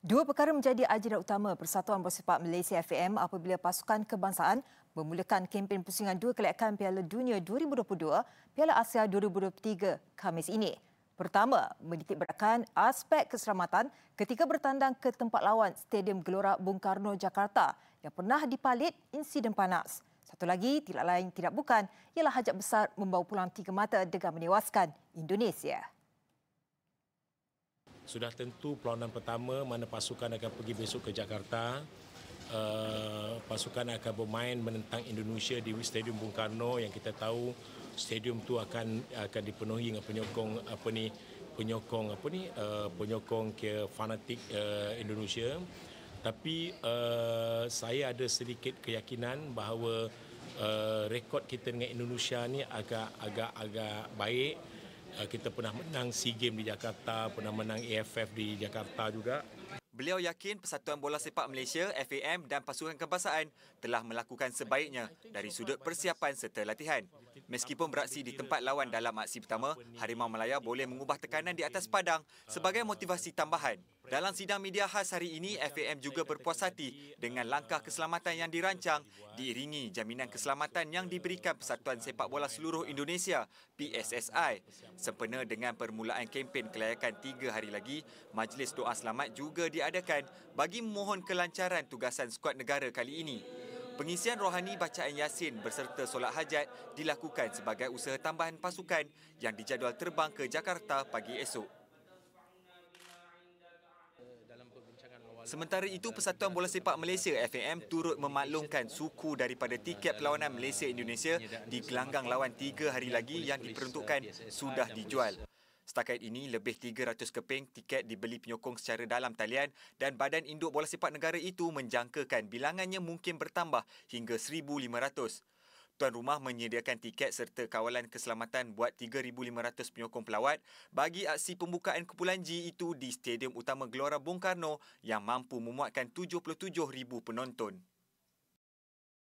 Dua perkara menjadi agenda utama Persatuan Bersepak Malaysia FAM apabila pasukan kebangsaan memulakan kempen pusingan dua kelekan Piala Dunia 2022, Piala Asia 2023 Khamis ini. Pertama, menitik beratkan aspek keselamatan ketika bertandang ke tempat lawan Stadium Gelora Bung Karno, Jakarta yang pernah dipalit insiden panas. Satu lagi, tidak lain tidak bukan, ialah hajat besar membawa pulang tiga mata dengan menewaskan Indonesia. Sudah tentu perlawanan pertama mana pasukan akan pergi besok ke Jakarta. Uh, pasukan akan bermain menentang Indonesia di Stadium Bung Karno yang kita tahu stadium tu akan akan dipenuhi dengan penyokong apa ni penyokong apa ni uh, penyokong ke fanatik uh, Indonesia tapi uh, saya ada sedikit keyakinan bahawa uh, rekod kita dengan Indonesia ni agak agak agak baik Eh, kita pernah menang SEA Games di Jakarta, pernah menang AFF di Jakarta juga. Beliau yakin Persatuan Bola Sepak Malaysia, FAM dan Pasukan Kebangsaan telah melakukan sebaiknya dari sudut persiapan serta latihan. Meskipun beraksi di tempat lawan dalam aksi pertama, Harimau Melaya boleh mengubah tekanan di atas padang sebagai motivasi tambahan. Dalam sidang media khas hari ini, FAM juga berpuas hati dengan langkah keselamatan yang dirancang diiringi jaminan keselamatan yang diberikan Persatuan Sepak Bola Seluruh Indonesia, PSSI. Sempena dengan permulaan kempen kelayakan tiga hari lagi, Majlis Doa Selamat juga diadakan bagi memohon kelancaran tugasan skuad negara kali ini. Pengisian rohani bacaan Yasin berserta solat hajat dilakukan sebagai usaha tambahan pasukan yang dijadual terbang ke Jakarta pagi esok. Sementara itu, Persatuan Bola Sepak Malaysia FAM turut memaklumkan suku daripada tiket perlawanan Malaysia-Indonesia di gelanggang lawan tiga hari lagi yang diperuntukkan sudah dijual. Setakat ini, lebih 300 keping tiket dibeli penyokong secara dalam talian dan badan induk bola sepak negara itu menjangkakan bilangannya mungkin bertambah hingga 1,500. Tuan Rumah menyediakan tiket serta kawalan keselamatan buat 3,500 penyokong pelawat bagi aksi pembukaan kumpulan G itu di Stadium Utama Gelora Bung Karno yang mampu memuatkan 77,000 penonton.